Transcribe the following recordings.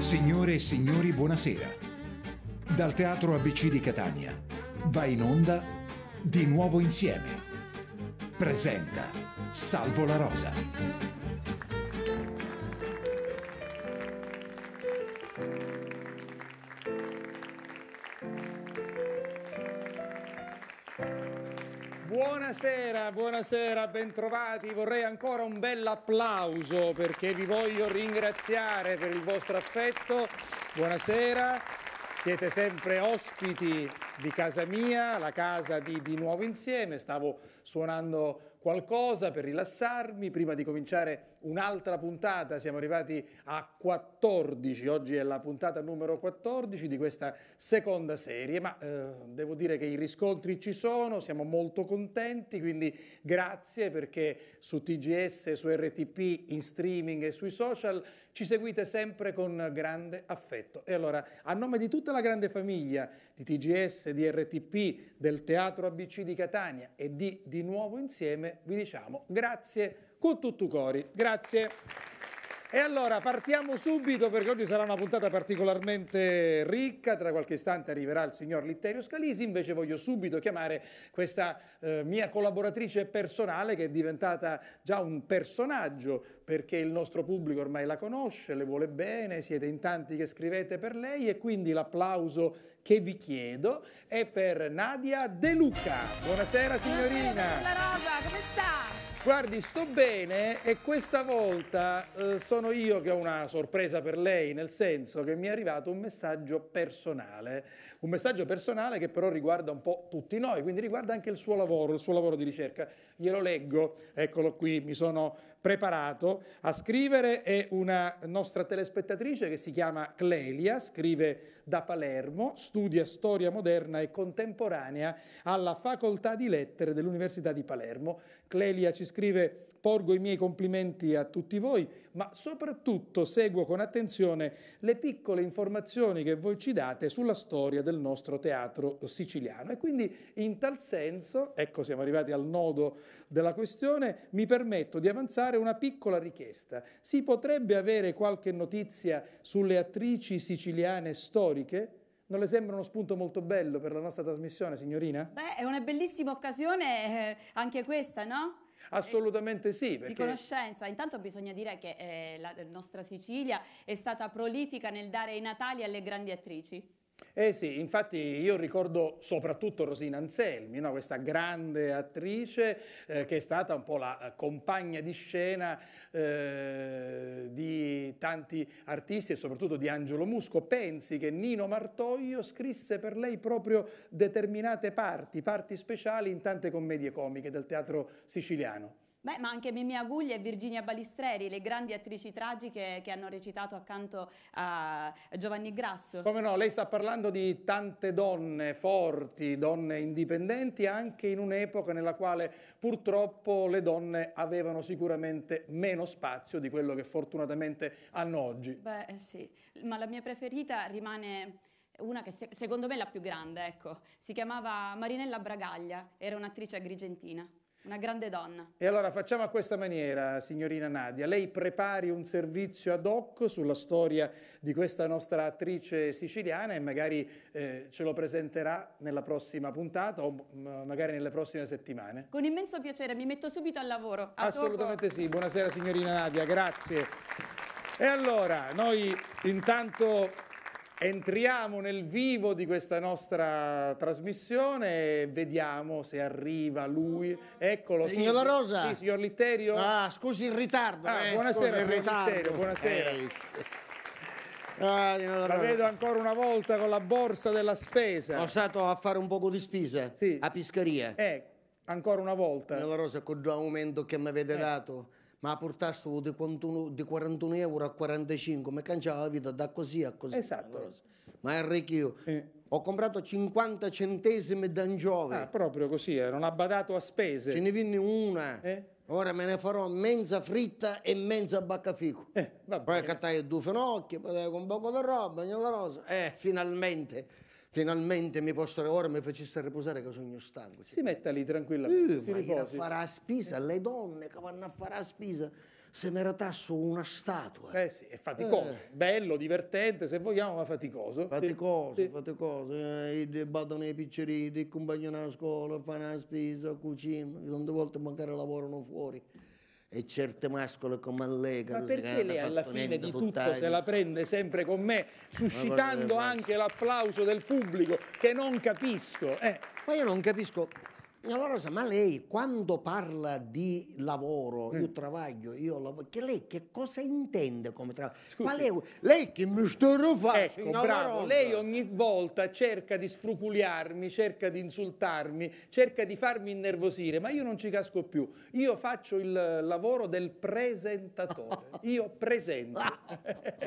Signore e signori, buonasera. Dal teatro ABC di Catania va in onda Di nuovo insieme. Presenta Salvo la Rosa. Buonasera, buonasera, bentrovati. Vorrei ancora un bel applauso perché vi voglio ringraziare per il vostro affetto. Buonasera, siete sempre ospiti di casa mia, la casa di Di Nuovo Insieme. Stavo suonando qualcosa per rilassarmi prima di cominciare un'altra puntata. Siamo arrivati a 14, oggi è la puntata numero 14 di questa seconda serie, ma eh, devo dire che i riscontri ci sono, siamo molto contenti, quindi grazie perché su TGS, su RTP, in streaming e sui social ci seguite sempre con grande affetto. E allora, a nome di tutta la grande famiglia di TGS, di RTP, del Teatro ABC di Catania e di Di Nuovo Insieme, vi diciamo grazie con tutto cori. Grazie. E allora partiamo subito perché oggi sarà una puntata particolarmente ricca, tra qualche istante arriverà il signor Litterio Scalisi, invece voglio subito chiamare questa eh, mia collaboratrice personale che è diventata già un personaggio perché il nostro pubblico ormai la conosce, le vuole bene, siete in tanti che scrivete per lei e quindi l'applauso che vi chiedo è per Nadia De Luca. Buonasera signorina. Buonasera, Rosa, come sta? Guardi, sto bene e questa volta eh, sono io che ho una sorpresa per lei, nel senso che mi è arrivato un messaggio personale, un messaggio personale che però riguarda un po' tutti noi, quindi riguarda anche il suo lavoro, il suo lavoro di ricerca glielo leggo, eccolo qui, mi sono preparato a scrivere, è una nostra telespettatrice che si chiama Clelia, scrive da Palermo, studia storia moderna e contemporanea alla facoltà di lettere dell'Università di Palermo. Clelia ci scrive porgo i miei complimenti a tutti voi, ma soprattutto seguo con attenzione le piccole informazioni che voi ci date sulla storia del nostro teatro siciliano. E quindi in tal senso, ecco siamo arrivati al nodo della questione, mi permetto di avanzare una piccola richiesta. Si potrebbe avere qualche notizia sulle attrici siciliane storiche? Non le sembra uno spunto molto bello per la nostra trasmissione, signorina? Beh, è una bellissima occasione eh, anche questa, no? Assolutamente sì. Perché... Di conoscenza. Intanto bisogna dire che eh, la nostra Sicilia è stata prolifica nel dare i natali alle grandi attrici. Eh sì, infatti io ricordo soprattutto Rosina Anselmi, no? questa grande attrice eh, che è stata un po' la eh, compagna di scena eh, di tanti artisti e soprattutto di Angelo Musco. Pensi che Nino Martoglio scrisse per lei proprio determinate parti, parti speciali in tante commedie comiche del teatro siciliano. Beh, ma anche Mimì Aguglia e Virginia Balistreri, le grandi attrici tragiche che hanno recitato accanto a Giovanni Grasso. Come no, lei sta parlando di tante donne forti, donne indipendenti, anche in un'epoca nella quale purtroppo le donne avevano sicuramente meno spazio di quello che fortunatamente hanno oggi. Beh, eh, sì, ma la mia preferita rimane una che secondo me è la più grande, ecco. Si chiamava Marinella Bragaglia, era un'attrice agrigentina. Una grande donna. E allora facciamo a questa maniera, signorina Nadia. Lei prepari un servizio ad hoc sulla storia di questa nostra attrice siciliana e magari eh, ce lo presenterà nella prossima puntata o mm, magari nelle prossime settimane. Con immenso piacere, mi metto subito al lavoro. A Assolutamente poco. sì. Buonasera signorina Nadia, grazie. E allora, noi intanto Entriamo nel vivo di questa nostra trasmissione e vediamo se arriva lui. Eccolo. Signor La Rosa. Sì, signor Litterio. Ah, scusi il ritardo. Ah, eh, buonasera, scusi, ritardo. Litterio, buonasera. Eh, ah, la vedo ancora una volta con la borsa della spesa. Sono stato a fare un poco di spesa sì. a Piscaria. Eh, ancora una volta. Signor La Rosa, con l'aumento che mi avete eh. dato ma portassero di, di 41 euro a 45, mi cangiava la vita da così a così. Esatto. Ma arricchio. Eh. Ho comprato 50 centesimi da giove. Ah, proprio così, eh. non ha badato a spese. Ce ne venne una. Eh? Ora me ne farò mezza fritta e mezza baccafico. Eh, poi cattai due finocchi, poi con un poco di roba, rosa. Eh, finalmente finalmente mi posso ora mi facesse riposare che sono stanco. Si metta lì tranquillamente, uh, si riposi. Ma farà a spisa, le donne che vanno a fare a spisa, se mi meritassero una statua. Eh sì, è faticoso, eh. bello, divertente, se vogliamo, ma faticoso. Faticoso, sì. faticoso. Eh, badano ai picceri, compagnano a scuola, fanno la spesa, cucinano, tante volte magari lavorano fuori e certe mascole come Allega. Ma perché lei alla fine di tutto tutt'aglio. se la prende sempre con me, suscitando anche l'applauso del pubblico che non capisco? Eh. Ma io non capisco allora, ma lei quando parla di lavoro, mm. io travaglio, io lavoro, che lei che cosa intende come travaglio? lei che mistero fa? Ecco, bravo, lei ogni volta cerca di sfruculiarmi, cerca di insultarmi, cerca di farmi innervosire, ma io non ci casco più. Io faccio il lavoro del presentatore, io presento.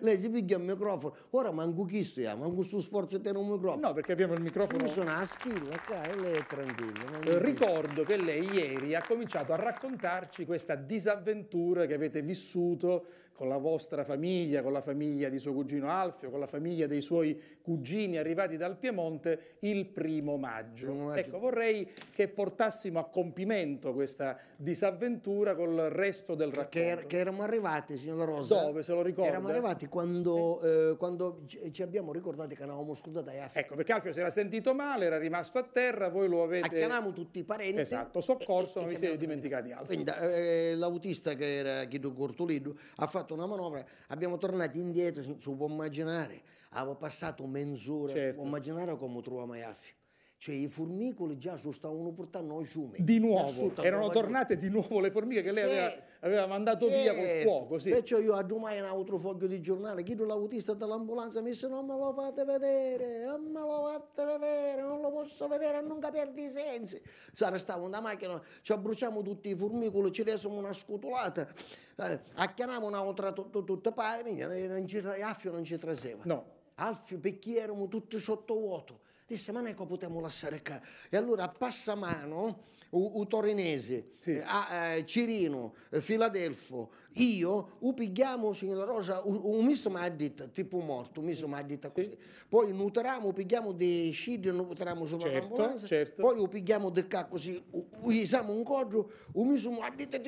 lei si piglia il microfono, ora manco chi stiamo, manco questo sforzo di tenere un microfono. No, perché abbiamo il microfono... Io sono a spilla qua, cioè, e lei tranquillo. Eh, ricordo che lei ieri ha cominciato a raccontarci questa disavventura che avete vissuto con la vostra famiglia, con la famiglia di suo cugino Alfio, con la famiglia dei suoi cugini arrivati dal Piemonte il primo maggio. Primo maggio. Ecco, vorrei che portassimo a compimento questa disavventura col resto del er- racconto. Che, che eravamo arrivati, signor Rosa. Dove, se lo ricorda? Eravamo arrivati quando, eh. Eh, quando ci abbiamo ricordati che eravamo scusati a Ecco, perché Alfio si era sentito male, era rimasto a terra, voi lo avete... Chiamiamo tutti i parenti. Esatto, soccorso, e, e, non vi siete dimenticati Alfio. Quindi eh, l'autista che era Guido Cortolino ha fatto fatto una manovra, abbiamo tornati indietro, si può immaginare, avevo passato mezz'ora, certo. si può immaginare come troviamo Iaffi. Cioè i formicoli già lo stavano portando i fiume. Di nuovo, erano tornate di nuovo le formiche che lei eh, aveva, aveva, mandato eh, via col eh. fuoco. Sì. Perciò io domani un altro foglio di giornale, chiedo l'autista dell'ambulanza, mi disse non me lo fate vedere, non me lo fate vedere, non lo posso vedere, non capirti i sensi. Sara stavo una macchina, ci abbruciamo tutti i formicoli, ci resimo una scutolata, eh, acchianiamo un'altra tutta pari, eh, non ci, Alfio non ci traseva. No. Alfio perché eravamo tutti sotto vuoto. Disse, ma noi che potremmo lasciare qua? E allora a passamano u, u torinese, sì. eh, a, eh, Cirino, eh, Filadelfo, io, u pigliamo, signora Rosa, un, un misto maddit tipo morto, un misto maddit così. Sì. Poi nutriamo, pigliamo dei cibi, nutriamo sulla certo, ambulanza, certo. poi u pigliamo del cacco così, usiamo un coggio, un misto maddit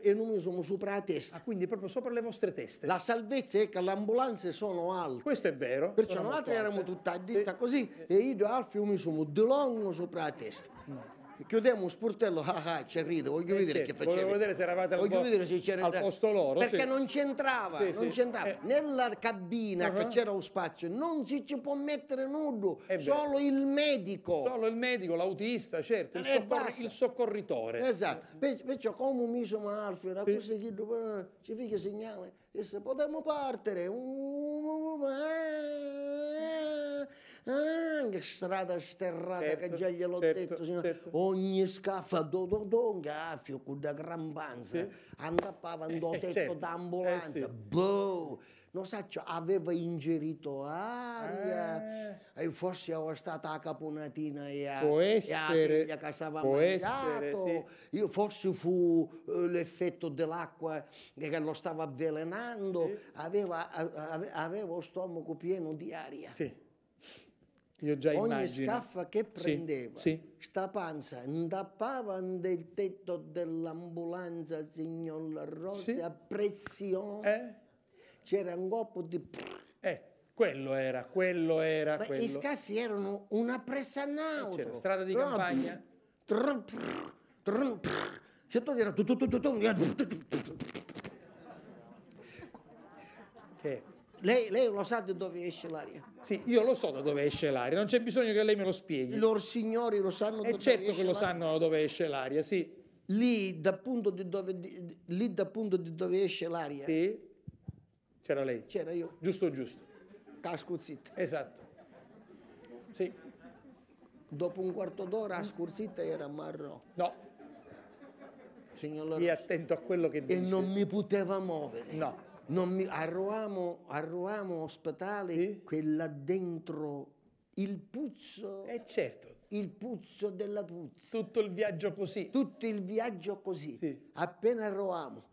e, un non sopra la testa. Ah, quindi proprio sopra le vostre teste. La salvezza è che le ambulanze sono alte. Questo è vero. Perciò noi altri eravamo tutta a ditta così e io e Alfio mi sono delongo sopra la testa. Mm chiudiamo un sportello, ah ah, ci rido, voglio eh vedere che facevi. Volevo vedere se eravate voglio al, vedere se c'era al posto loro. Perché sì. non c'entrava, sì, non c'entrava. Eh. Nella cabina uh -huh. che c'era un spazio non si ci può mettere nudo, eh solo beh. il medico. Solo il medico, l'autista, certo, il, eh, soccor il, soccorritore. Esatto, eh. perciò come mi sono Alfio, da questo che eh, ci fica segnale, se potremmo partire, uh, uh, ah, che strada sterrata certo, che già gliel'ho certo, detto, certo. ogni scaffa do do do, gaffio con la gran banza, sì. andava eh, eh tetto certo. d'ambulanza, eh, sì. boh, non sa, aveva ingerito aria, eh. e forse era stata a caponatina e a, può essere, e che aveva mangiato, essere, sì. forse fu eh, l'effetto dell'acqua che lo stava avvelenando, sì. aveva, aveva lo stomaco pieno di aria. Sì. Io già Ogni immagino. scaffa che prendeva, sì, sì. sta panza indappava nel tetto dell'ambulanza, signor La Rosa, sì. a pressione. Eh? C'era un goppo di... Eh, quello era, quello era, Beh, quello. I scaffi erano una pressa nauta. C'era strada di campagna. C'è tutto era... Che lei, lei, lo sa da dove esce l'aria? Sì, io lo so da dove esce l'aria, non c'è bisogno che lei me lo spieghi. I loro signori lo sanno eh, da dove certo esce l'aria. certo che lo sanno dove esce l'aria, sì. Lì da punto di dove, di, lì, da punto di dove esce l'aria. Sì. C'era lei. C'era io. Giusto, giusto. Casco zitto. Esatto. Sì. Dopo un quarto d'ora a scursita era marrò. No. Signor Stia attento a quello che dice. E non mi poteva muovere. No. Mi, a, Roamo, a, Roamo, Ospitale, sì? quella dentro il puzzo. Eh certo. Il puzzo della puzza. Tutto il viaggio così. Tutto il viaggio così. Sì. Appena Roamo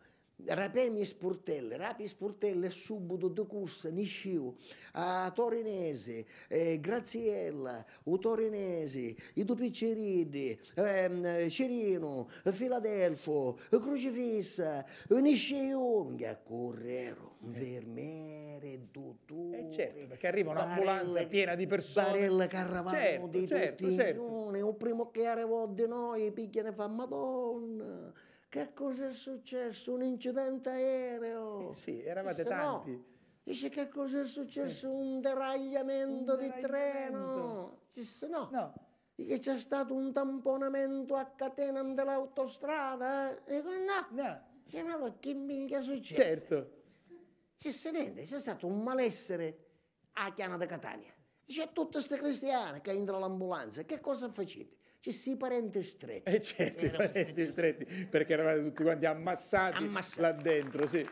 Rapemi Spurtelle, Rapi Spurtelle subito di cus, Nisciu, a Torinese, eh, Graziella, U Torinese, i Dupicceridi, eh, Cirino, Filadelfo, Crucifissa, Nisciu, che accorrero, vermere, tutto. Eh certo, perché arriva un'ambulanza piena di persone. Barella Carravano certo, di certo, tutti certo. Unione, un primo che arrivò di noi, picchia ne fa Madonna che cosa è successo? Un incidente aereo? Sì, eravate tanti. No, dice che cosa è successo? Eh. Un, deragliamento un deragliamento di treno? Disse no. no. Che c'è stato un tamponamento a catena dell'autostrada? Eh? Dico no. no. Dice ma che minchia è successo? Certo. Disse niente, c'è stato un malessere a Chiana da Catania. Dice a tutti questi cristiani che entrano l'ambulanza, che cosa facete? ci si parenti stretti. E eh, certo, parenti stretti, perché eravate tutti quanti ammassati, ammassati. là dentro, sì.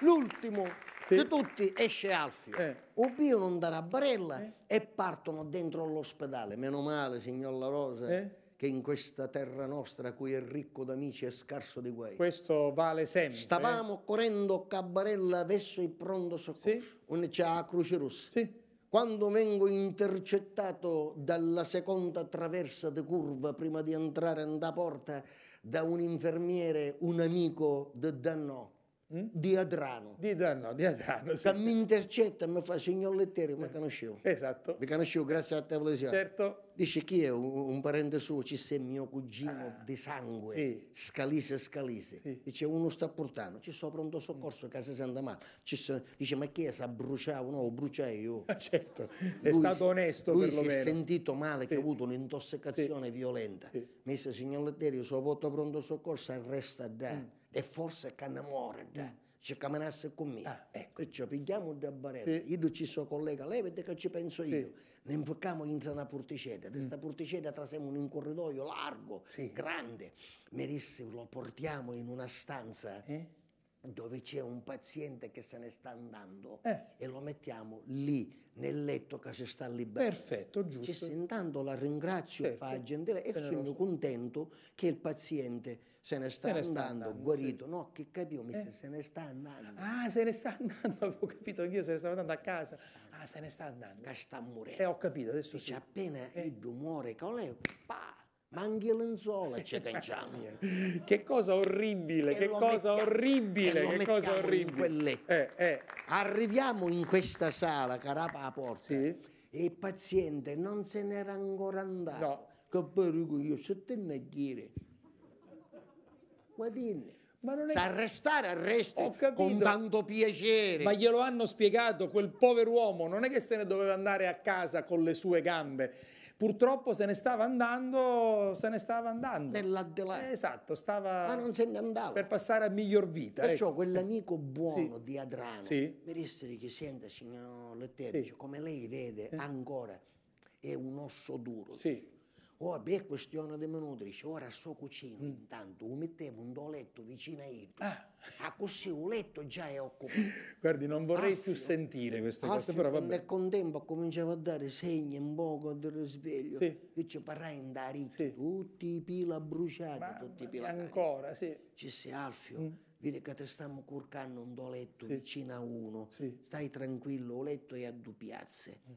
L'ultimo sì. di tutti esce Alfio. Eh. Obio non darà barella eh. e partono dentro l'ospedale. Meno male, signor La Rosa. Eh che in questa terra nostra a cui è ricco d'amici e scarso di guai. Questo vale sempre. Eh. Stavamo correndo a Cabarella verso il pronto soccorso, sì. c'è la Croce Rossa. Sì quando vengo intercettato dalla seconda traversa di curva prima di entrare in da porta da un infermiere, un amico di Dannò Mm? Di Adrano. Di, no, di Adrano, sì. mi intercetta e mi fa segnolettere, ma eh, conoscevo. Esatto. Mi conoscevo grazie alla televisione. Certo. Dice chi è un, un parente suo, ci sei mio cugino ah, di sangue, sì. scalise scalise. Sì. Dice uno sta portando, ci sono pronto soccorso, mm. casa Santa Mata. dice ma chi è, sa bruciare No, bruciai io. Ah, certo, lui, è stato onesto lui perlomeno. si è sentito male sì. che ha avuto un'intossicazione violenta. Sì. Mi dice signor Letterio, sono pronto soccorso, arresta da... Mm e forse canna morda. Mm. Ci camminasse con me. Ah, ecco. E ci pigliamo da barella. Sì. Io ci sono collega lei che ci penso sì. io. Ne infocchiamo in una porticella. Mm. Da questa porticella trasiamo in un corridoio largo, sì. grande. Merissimo, lo portiamo in una stanza. Eh? dove c'è un paziente che se ne sta andando eh. e lo mettiamo lì nel letto che si sta liberando. Perfetto, giusto. Cioè, intanto la ringrazio certo. gentile e Generoso. sono contento che il paziente se ne sta, se ne sta andando, andando, guarito. Sì. No, che capivo, mi eh. se ne sta andando. Ah, se ne sta andando, avevo capito anch'io, se ne stava andando a casa. Ah, se ne sta andando. Che sta morendo. E eh, ho capito, adesso Dice, sì. appena eh. il rumore che ho lei, pa! ma anche lenzuola ci canciamo. che cosa orribile, che cosa mettiamo, orribile, che cosa orribile. In eh, eh. Arriviamo in questa sala, carapa a porta, sì. e il paziente non se n'era ancora andato. No. Che poi io sotto a dire, guadine. Ma non è... Sa arrestare, arresti con tanto piacere. Ma glielo hanno spiegato, quel povero uomo non è che se ne doveva andare a casa con le sue gambe purtroppo se ne stava andando, se ne stava andando. Nella de esatto, stava... Ma non se ne andava. Per passare a miglior vita. Perciò ecco. quell'amico buono sì. di Adrano, sì. per essere che senta, signor Letterio, sì. come lei vede, eh. ancora è un osso duro. Sì. OB oh, è questione di minuti, ora so cucino, mm. intanto mettevo un letto vicino a io. Ah. A ah, così il letto già è occupato. Guardi, non vorrei Affio. Ah, più sentire queste Affio, cose, però vabbè. Nel contempo cominciava a dare segni un poco di risveglio. Sì. E ci parrai in darito, sì. tutti i pila bruciati, ma, tutti i pila. Ancora, sì. Ci sei Alfio. Mm. Vedi che ti stiamo curcando un doletto sì. vicino a uno, sì. stai tranquillo, il letto è a due piazze. Mm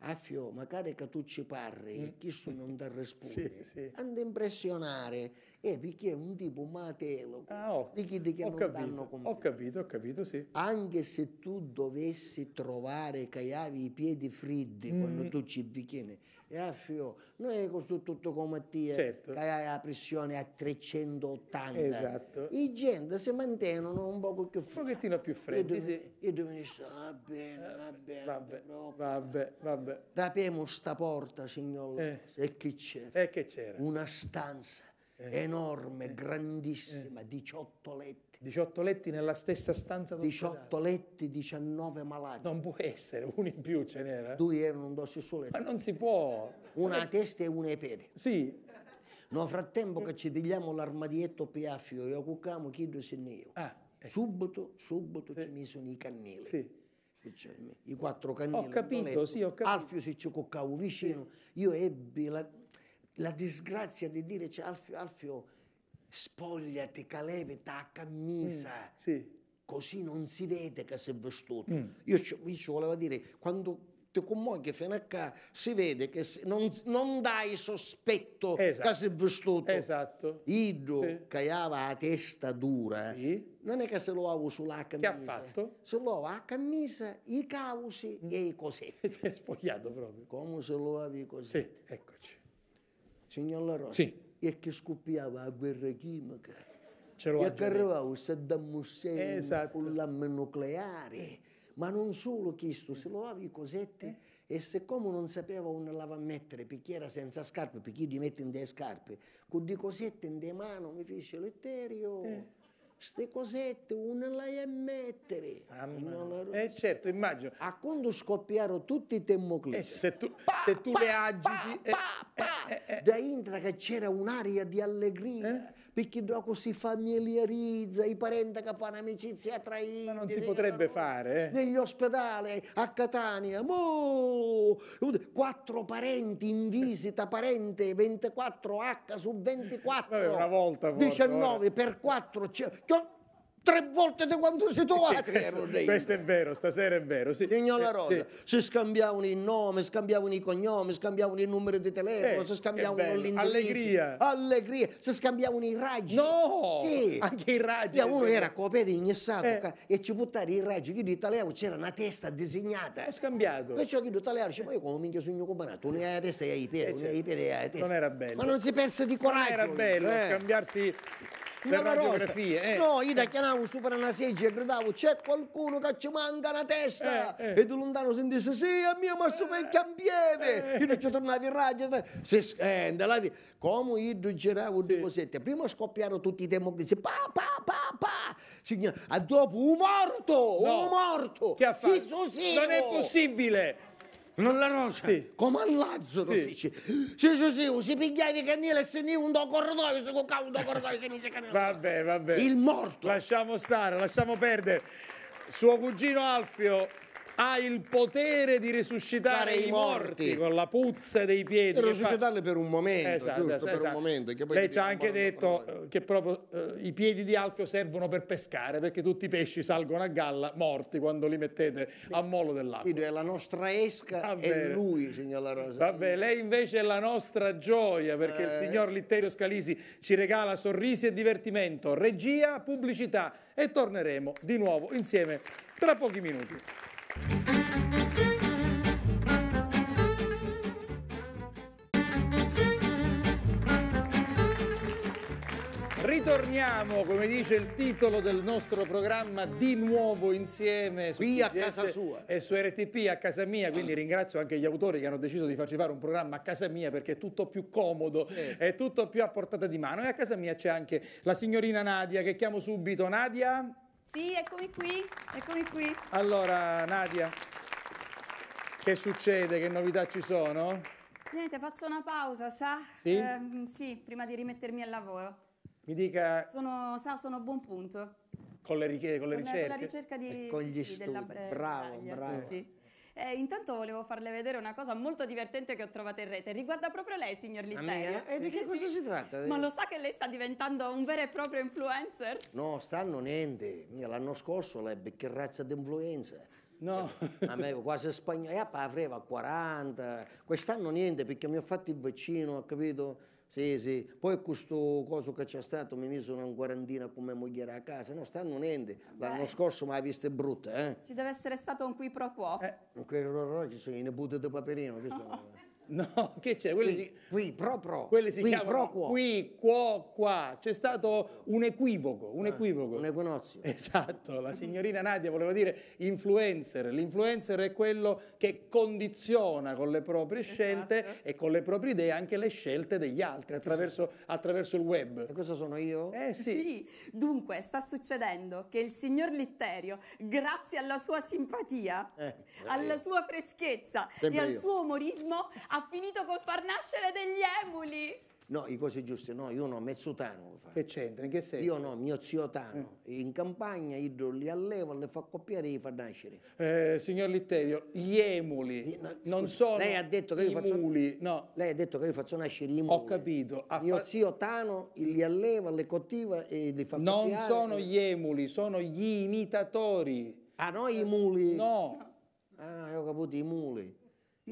Affio, ah, magari che tu ci parli, mm. chi non ti risponde, sì, sì. anda a impressionare, e eh, perché è un tipo matelo ah, oh. di chi, di chi ho non capito, danno compiuto. Ho capito, ho capito, sì. Anche se tu dovessi trovare che avevi i piedi freddi mm. quando tu ci avvicini, e affio, noi con tutto come ti certo. che hai la pressione a 380. Esatto. I gente si mantengono un poco più freddi. Un pochettino più freddi, io sì. Io devo dire, va bene, va eh, bene. Vabbè, vabbè, vabbè. Rapiamo sta porta, signor eh. E che c'era? E che c'era? Una stanza eh. enorme, eh. grandissima, 18 eh. letti letti. 18 letti nella stessa stanza 18 letti, 19 malati. Non può essere, uno in più ce n'era. Due erano indossi su letto. Ma non si può. Una a testa e una ai piedi. Sì. Nel frattempo che ci digliamo l'armadietto piaffio e acucamo chi se ne io. Ah, eh. Subito, subito eh. ci misero i cannelli. Sì. I quattro cannelli. Ho capito, sì, ho capito. Alfio si ci cuccavo vicino. Sì. Io ebbi la, la disgrazia di dire cioè, Alfio, Alfio spogliati, calevi la camisa. Mm, sì. Così non si vede che sei vestuto. Mm. Io, ci, volevo dire, quando ti commuovi fino a qua, si vede che se, non, non, dai sospetto esatto. che sei vestuto. Esatto. Io, sì. che aveva la testa dura, sì. non è che se lo avevo sulla camisa. Che ha fatto? Se lo aveva la camisa, i causi mm. e i cosetti. Ti è spogliato proprio. Come se lo avevi così. Sì, eccoci. Signor La Rosa. Sì e che scoppiava la guerra chimica. Ce e che arrivava Saddam Hussein esatto. con l'arma nucleare. Ma non solo questo, se lavava i cosetti eh. e siccome non sapeva un lavamettere, perché era senza scarpe, perché gli mette in delle scarpe, con di cosette in de mano mi fece l'eterio. Eh queste cosette una le a mettere. Mamma. Ah, eh certo, immagino. A quando scoppiarono tutti i termoclini. Eh, se tu, pa, se tu pa, le agiti... Pa, eh, eh, eh, eh, da Intra che c'era un'aria di allegria eh? perché dopo si familiarizza, i parenti che fanno amicizia tra i... Ma non si potrebbe fare. Eh? Negli ospedali, a Catania, mo! quattro parenti in visita, parente 24H su 24. Vabbè, una volta forse, 19 ora. per 4, cioè, tre volte di quanto si trovati erano Questo è vero, stasera è vero, sì. Signora eh, Rosa, sì. si scambiavano i nomi, scambiavano i cognomi, scambiavano i numeri di telefono, eh, si scambiavano l'indirizzo. Allegria. Allegria. Si scambiavano i raggi. No! Sì. Anche i raggi. Cioè, uno eh, era era in ignessato eh. e ci buttare i raggi. Chi di italiano c'era una testa disegnata. Ho eh, scambiato. Perciò chi di italiano dice, ma io come minchia sogno comparato, uno hai la testa e hai i piedi, eh, hai i certo. piedi e hai la testa. Non era bello. Ma non si perse di coraggio. Non era bello eh. scambiarsi una radiografia. Eh. No, io da eh. chiamavo su per una seggia e gridavo c'è qualcuno che ci manca la testa. Eh, eh. E di lontano si disse sì, a mio, ma su per eh. cambieve. Eh. Io non ci tornavo in raggio. Se scende, la Come io giravo sì. due cosette. Prima scoppiarono tutti i democratici. Pa, pa, pa, pa. Signor, dopo un morto, no. un morto. Che ha fatto? non è oh. possibile. Nella roccia? Sì. Come un lazzaro, sì. Sì, sì, sì, si pigliava i cannelli e se ne un corridoio, se cocava un corridoio, se ne si cannelli. Vabbè, vabbè. Il morto. Lasciamo stare, lasciamo perdere. Suo cugino Alfio ha il potere di risuscitare i morti. morti, con la puzza dei piedi. Per risuscitarli fa... per un momento, esatto, giusto, esatto. per un esatto. momento. Che poi Lei ci ha anche detto eh, che proprio eh, i piedi di Alfio servono per pescare, perché tutti i pesci salgono a galla morti quando li mettete a molo dell'acqua. Quindi è la nostra esca ah, e lui, signora Rosa. Vabbè, lei invece è la nostra gioia, perché eh. il signor Litterio Scalisi ci regala sorrisi e divertimento, regia, pubblicità e torneremo di nuovo insieme tra pochi minuti. Ritorniamo, come dice il titolo del nostro programma, di nuovo insieme su qui a casa sua e su RTP a casa mia, quindi ringrazio anche gli autori che hanno deciso di farci fare un programma a casa mia perché è tutto più comodo, eh. è tutto più a portata di mano e a casa mia c'è anche la signorina Nadia che chiamo subito. Nadia? Sì, eccomi qui, eccomi qui. Allora, Nadia, che succede? Che novità ci sono? Niente, faccio una pausa, sa? Sì? Eh, sì, prima di rimettermi al lavoro. Mi dica... Sono, sa, sono a buon punto. Con le, richiede, con le con ricerche? Con la ricerca di, e eh, con gli sì, studi. Della, bravo, bravo. Sì, sì. Eh, intanto volevo farle vedere una cosa molto divertente che ho trovato in rete. Riguarda proprio lei, signor Litterio. E eh, di che sì, cosa sì. si tratta? Ma lo sa che lei sta diventando un vero e proprio influencer? No, stanno niente. L'anno scorso lei che razza di influencer. No. Eh, a me quasi spagnolo, e a Pavreva 40, quest'anno niente perché mi ho fatto il vaccino, capito? Sì, sì. Poi questo coso che c'è stato mi mise una quarantina con mia mogliere a casa, non stanno niente. L'anno scorso mi hai visto brutta, eh. Ci deve essere stato un qui pro quo. Eh, qui pro quo ci sono i nipoti di Paperino, che sono... No, che c'è? Quelli qui, si, qui, pro pro. Quelli si qui, chiamano pro, quo. qui, quo, qua. C'è stato un equivoco, un ah, equivoco. Un equinozio. Esatto, la signorina Nadia voleva dire influencer. L'influencer è quello che condiziona con le proprie esatto. scelte e con le proprie idee anche le scelte degli altri attraverso, attraverso il web. E questo sono io? Eh sì. sì. Dunque, sta succedendo che il signor Litterio, grazie alla sua simpatia, eh, alla eh. sua freschezza Sempre e al suo umorismo, ha finito col far nascere degli emuli. No, i cose giuste, no, io no, mezzotano. Che c'entra, in che senso? Io no, mio zio Tano, eh. in campagna io li alleva, li fa coppiare e li fa nascere. Eh, signor Litterio, gli emuli I, no, non sono lei ha detto che io faccio, muli, no. Lei ha detto che io faccio nascere i muli. Ho capito. Mio fa... zio Tano li alleva, li coltiva e li fa non coppiare. Non sono gli emuli, sono gli imitatori. Ah, no i muli? No. Ah, io ho capito, i muli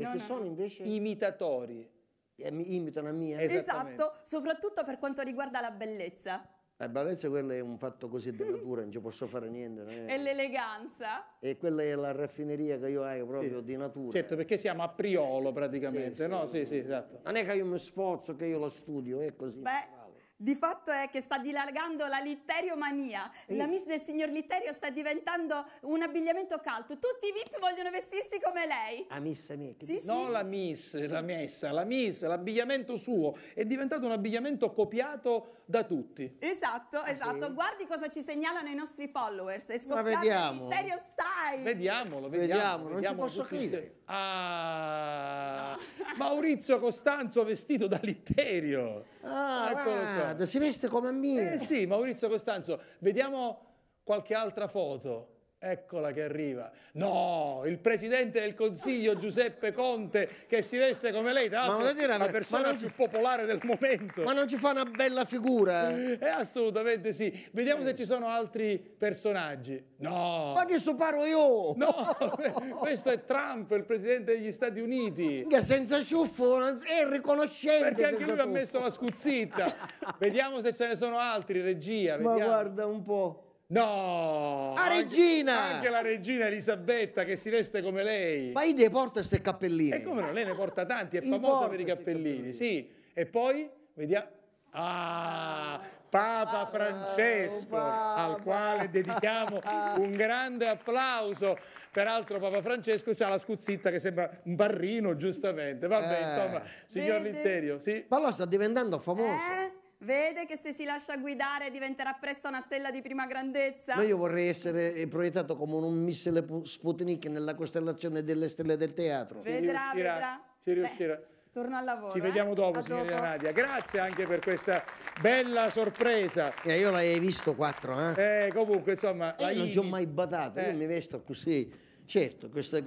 no, che no, sono invece imitatori. Eh, imitano a mia. Eh. Esatto, soprattutto per quanto riguarda la bellezza. La bellezza quella è un fatto così di natura, non ci posso fare niente. È... E l'eleganza. E quella è la raffineria che io ho proprio sì. di natura. Certo, perché siamo a priolo praticamente, sì, no? Sì, sì, esatto. Non è che io mi sforzo, che io lo studio, è così. Beh, di fatto è che sta dilargando la literiomania. E... La miss del signor Litterio sta diventando un abbigliamento caldo. Tutti i VIP vogliono vestirsi come lei. La miss Michi? Sì, sì. No, la miss, la messa, la miss, l'abbigliamento suo. È diventato un abbigliamento copiato da tutti. Esatto, ah, esatto. Sì. Guardi cosa ci segnalano i nostri followers. È scoppiato il Literio Style. Vediamolo, vediamolo. Vediamo, non vediamo ci posso credere. Ah, Maurizio Costanzo vestito da Litterio. Ah, guarda, si veste come a me. Eh sì, Maurizio Costanzo, vediamo qualche altra foto. Eccola che arriva. No, il presidente del Consiglio Giuseppe Conte che si veste come lei, tra l'altro è la persona non... più popolare del momento. Ma non ci fa una bella figura? Eh, assolutamente sì. Vediamo eh. se ci sono altri personaggi. No. Ma che sto paro io? No, questo è Trump, il presidente degli Stati Uniti. Che senza ciuffo è riconoscente. Perché anche lui ha messo la scuzzita. Vediamo se ce ne sono altri, regia. Vediamo. Ma guarda un po'. No! La regina! Anche, la regina Elisabetta che si veste come lei. Ma ne porta queste cappellini. E come no? Lei ne porta tanti, è famosa per i cappellini. cappellini. Sì. E poi, vediamo... Ah! Papa Francesco, al quale dedichiamo un grande applauso. Peraltro Papa Francesco ha la scuzzitta che sembra un barrino, giustamente. Vabbè, eh. insomma, signor Vede. Litterio, sì? Ma lo sta diventando famoso. Eh? Vede che se si lascia guidare diventerà presto una stella di prima grandezza? No, io vorrei essere eh, proiettato come un missile Sputnik nella costellazione delle stelle del teatro. Ci vedrà, riuscirà, vedrà. Ci riuscirà. Beh, torno al lavoro. Ci vediamo eh? dopo, A signorina Nadia. Grazie anche per questa bella sorpresa. Eh, io l'hai visto quattro, eh? Eh, comunque, insomma... Eh, non ci ho mai badato, eh. io mi vesto così. Certo, questa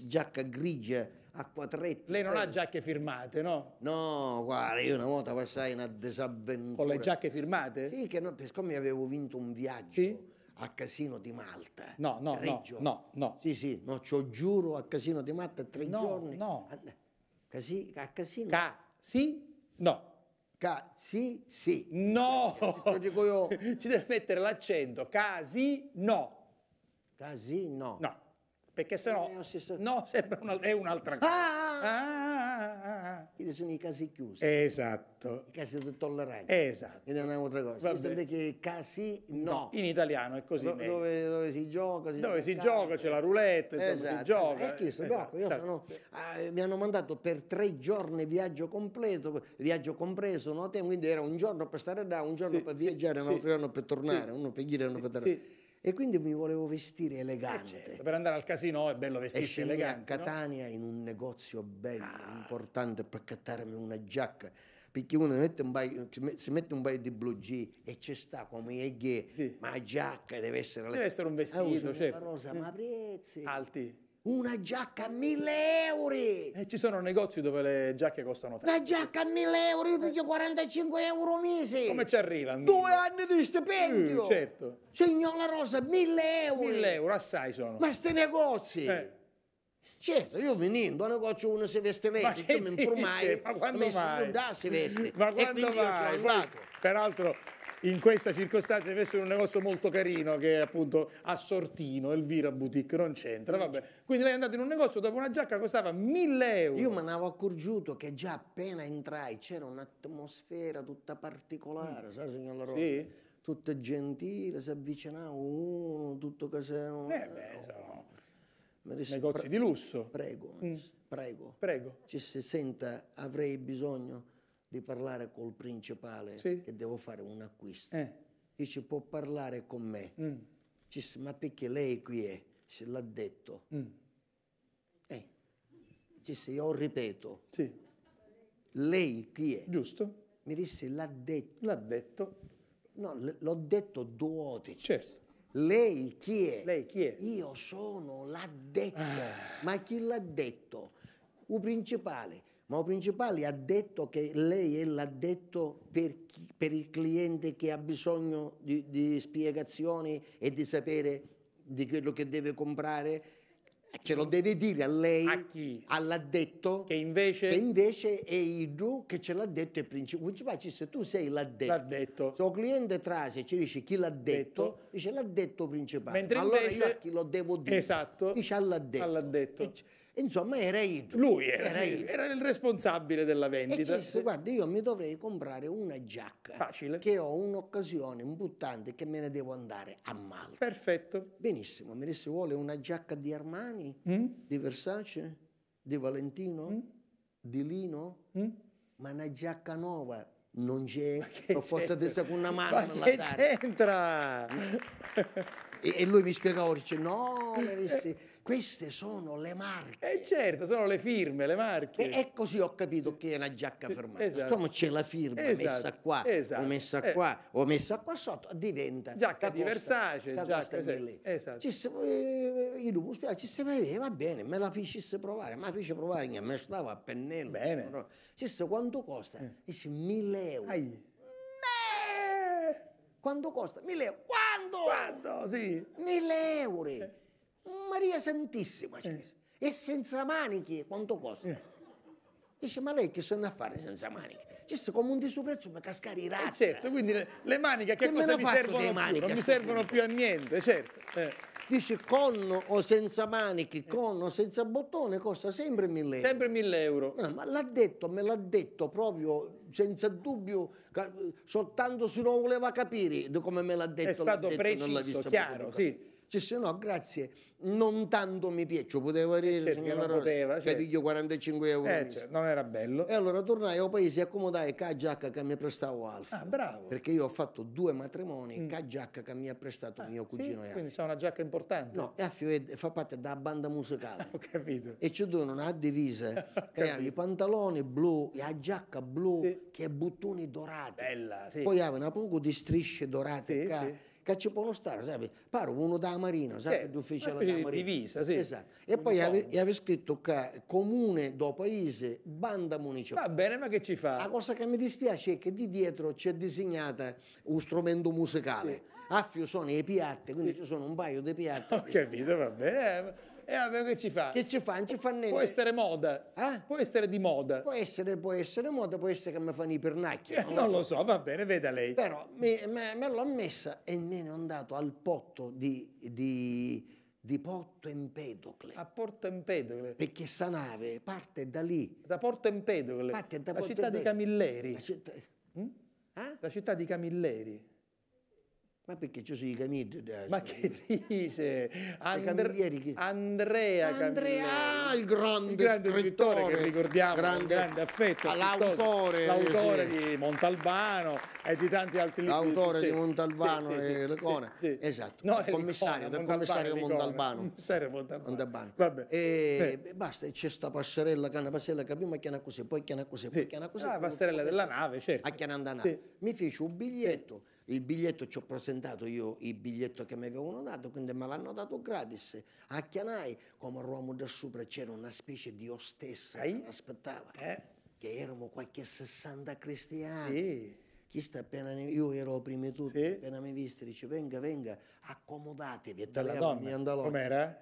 giacca grigia a quadretti. Lei non ha giacche firmate, no? No, guarda, io una volta passai una disavventura. Con le giacche firmate? Sì, che no, per siccome avevo vinto un viaggio. Sì? a Casino di Malta. No, no, no, no, no. Sì, sì, no, ci giuro, a Casino di Malta tre no, giorni. No, ah, no. Casi, a Casino. Ca, sì, no. Ca, sì, sì. No! Eh, lo dico io. Ci deve mettere l'accento. Casi, no. Casi, no. No perché sennò eh, no, sembra una, è un'altra cosa. Ah! ah! ah, ah, ah. Quindi sono i casi chiusi. Esatto. I casi di tolleranza. Esatto. Ed è un'altra cosa. Questo che casi no. no. In italiano è così. Do, dove, dove, si gioca? Si dove si mercato. gioca, c'è la roulette, esatto. si gioca. Eh, chiesto, esatto. esatto. sono, eh, mi hanno mandato per tre giorni viaggio completo, viaggio compreso, no? quindi era un giorno per stare là, un giorno sì, per viaggiare, sì, un altro sì. giorno per tornare, uno per girare, uno per tornare. E quindi mi volevo vestire eh, elegante. Eh certo, per andare al casino è bello vestirsi elegante. a Catania no? in un negozio bello, ah. importante, per cattarmi una giacca perché uno mette paio, si mette un paio di blue jean e ci sta come è gay, sì. ma la giacca deve essere... Deve essere un ah, vestito, ah, certo. Rosa, ma eh. prezzi... Alti una giacca a mille euro. E eh, ci sono negozi dove le giacche costano tanto. La giacca a mille euro, io piglio 45 euro al mese. Come ci arriva? Due anni di stipendio. Mm, certo. Signora Rosa, mille euro. Mille euro, assai sono. Ma sti negozi. Eh. Certo, io venendo a negozio uno si veste vecchio, io mi informai. Ma quando mai? Da si veste. Ma quando mai? peraltro in questa circostanza investo in un negozio molto carino che è appunto a Sortino, Elvira Boutique, non c'entra, vabbè. Quindi lei è andata in un negozio dove una giacca costava 1000 euro. Io mi avevo accorgiuto che già appena entrai c'era un'atmosfera tutta particolare, mm. sai signor Rosa? Sì. Tutta gentile, si avvicinava uno, tutto casino. Eh beh, sono negozi di lusso. Prego, mm. prego. Prego. Ci si senta, avrei bisogno di parlare col principale sì. che devo fare un acquisto. Eh. Dice può parlare con me. Mm. Dice, ma perché lei qui è? Se l'ha detto. Mm. Eh. Dice, io ripeto. Sì. Lei qui è. Giusto. Mi disse l'ha detto. L'ha detto. No, l'ho detto duotici. Certo. Lei chi è? Lei chi è? Io sono l'addetto. Ah. Ma chi l'ha detto? Un principale Mauro principale ha detto che lei è l'addetto per, chi, per, il cliente che ha bisogno di, di, spiegazioni e di sapere di quello che deve comprare. Ce lo deve dire a lei, a chi? all'addetto, che invece... che invece è Idu che ce l'ha detto il principale. Se tu sei l'addetto, l'ha detto. se un cliente trase ci dice chi l'ha detto, detto. dice l'ha detto principale. Mentre allora invece... io a chi lo devo dire? Esatto. Dice all'addetto. all'addetto. Insomma, era io. Lui era, era, sì, era, il responsabile della vendita. E disse, guarda, io mi dovrei comprare una giacca. Facile. Che ho un'occasione imbuttante che me ne devo andare a Malta. Perfetto. Benissimo. Mi disse, vuole una giacca di Armani, mm? di Versace, di Valentino, mm? di Lino, mm? ma una giacca nuova. Non c'è, Ho forza di seconda mano. Ma che c'entra? e, e lui mi spiegava, dice, no, mi disse queste sono le marche. Eh certo, sono le firme, le marche. E, così ho capito che è una giacca fermata. Esatto. Come c'è la firma esatto. messa qua, esatto. o messa eh. qua, o messa qua sotto, diventa... Giacca di Versace, giacca... di Esatto. esatto. Ci si, eh, io dovevo spiegare, ci si vedeva, va bene, me la facesse provare, ma la fece provare, mi stava a pennello. Bene. No. Ci si, quanto costa? Eh. Dice, 1000 euro. Ai. Eh, quanto costa? Mille euro. Quando? Quando? Sì. Mille euro. Eh. Maria Santissima ci eh. disse. E senza maniche quanto costa? Eh. Dice, ma lei che se ne a fare senza maniche? C'è cioè, come un disprezzo per cascare i eh, razzi. Eh certo, quindi le, le maniche che, che cosa mi servono maniche, Non mi servono più a niente, certo. Eh. Dice con o senza maniche, eh. con o senza bottone, costa sempre mille euro. Sempre mille euro. No, ma l'ha detto, me l'ha detto proprio senza dubbio, soltanto se non voleva capire come me l'ha detto. È stato detto, preciso, chiaro, sì cioè se no grazie non tanto mi piace, cioè, avere dire, eh, certo, non poteva, cioè, certo. piglio 45 euro. Eh, certo, non era bello. E allora tornai al paese e accomodai giacca che mi prestava Alfa. Ah, bravo. Perché io ho fatto due matrimoni, mm. giacca che mi ha prestato ah, mio cugino sì? Quindi c'è una giacca importante. No, Affio fa parte della banda musicale. Ah, ho capito. E ci donano una divisa, i pantaloni blu, e la giacca blu, sì. che ha bottoni dorati. Bella, sì. Poi aveva una poco di strisce dorate sì, che ci può stare, sai, pare uno da Marina, sai, eh, d'ufficio della Marina. divisa, sì. Esatto. E un poi aveva scritto che comune do paese, banda municipale. Va bene, ma che ci fa? La cosa che mi dispiace è che di dietro c'è disegnata un strumento musicale. Sì. Affio sono i piatti, quindi sì. ci sono un paio di piatti. Ho capito, va bene. Eh, e eh, vabbè, che ci fa? Che ci fa? Non ci fa niente. Può essere moda. Eh? Può essere di moda. Può essere, può essere moda, può essere che mi fanno i pernacchi. Eh, non, lo so, va bene, veda lei. Però mi, me, me l'ho messa e me ne ho andato al potto di, di, di Porto Empedocle. A Porto Empedocle? Perché sta nave parte da lì. Da Porto Empedocle? Parte da Porto la città Empedocle. di Camilleri. La città... Hm? Eh? La città di Camilleri. Ma perché ci sono i camici? Ma che dice? Andr- che... Andrea Andrea, il grande, il grande scrittore, che ricordiamo, grande, grande affetto. L'autore. L'autore sì. di Montalbano e di tanti altri libri. L'autore di, Montalbano sì, sì, e Lecone. Esatto, no, il commissario, del commissario Montalbano. Commissario Montalbano. Montalbano. Vabbè. E eh. basta, c'è sta passerella, canna passerella, capiamo che è una cosa, poi che è una cosa, poi che è una cosa. Ah, La passerella della nave, certo. A che è andata. Mi fece un biglietto il biglietto ci ho presentato io il biglietto che mi avevano dato, quindi me l'hanno dato gratis. A Chianai, come a Roma da sopra, c'era una specie di ostessa Ehi? che aspettava, eh? che erano qualche 60 cristiani. Sì. Chi appena io ero prima di tutti, sì. appena mi viste, dice venga, venga, accomodatevi. E Dalla donna, com'era?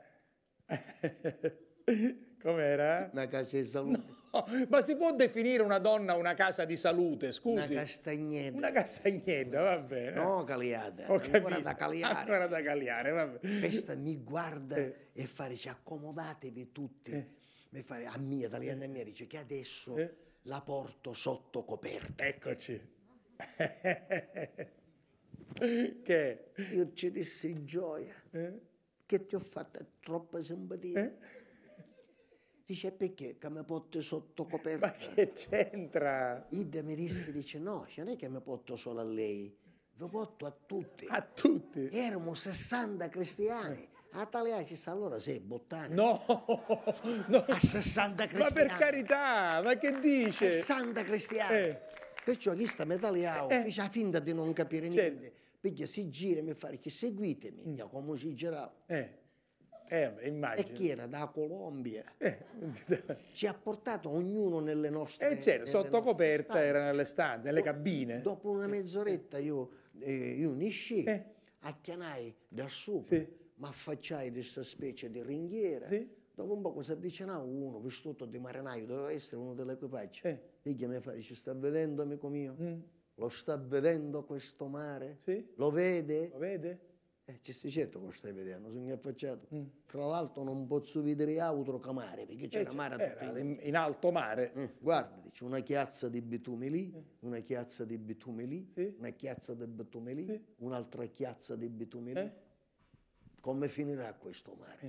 com'era? Una casa di salute. No. ma si può definire una donna una casa di salute, scusi? Una castagnetta. Una castagnetta, va bene. No, caliata. Ancora da caliare. Ancora da caliare, va bene. Questa mi guarda eh. e fare, dice, accomodatevi tutti. Eh. Mi a mia, italiana mia, dice che adesso eh. la porto sotto coperta. Eccoci. che? Io ci dissi gioia. Eh? Che ti ho fatto troppa simpatia. Eh? Dice perché? Che mi porto sotto coperta. Ma che c'entra? Ida mi disse, dice no, cioè, non è che mi porto solo a lei, vi porto a tutti. A tutti? Erano 60 cristiani. Eh. A Talea ci sta allora sei Bottani. No, no! A 60 cristiani. Ma per carità, ma che dice? 60 cristiani. Eh. Perciò chi sta metaliao eh. fece finta di non capire certo. niente. Certo. Perché si gira e mi fa che seguitemi, mm. come si girava. Eh. Eh, e chi era? Da Colombia. Eh. Ci ha portato ognuno nelle nostre... E eh, c'era, sotto coperta stanze. era nelle stanze, nelle cabine. Dopo una eh, mezz'oretta eh. io, eh, io niscì, acchianai da sopra, sì. ma affacciai questa specie di ringhiera. Sì. Dopo un po' si avvicinava uno vestito di marinaio, doveva essere uno dell'equipaggio. Eh. Figlia mi fa, dice, sta vedendo amico mio? Mm. Lo sta vedendo questo mare? Sì. Lo vede? Lo vede? Eh, c'è certo che stai vedendo, sono affacciato. Mm. Tra l'altro non posso vedere altro che mare, perché c'è eh, una mare eh, era in, in alto mare. Mm. Guarda, dice una chiazza di bitume lì, eh. una chiazza di bitume lì, sì. una chiazza di bitume lì, sì. un'altra chiazza di bitume lì. Eh. Come finirà questo mare?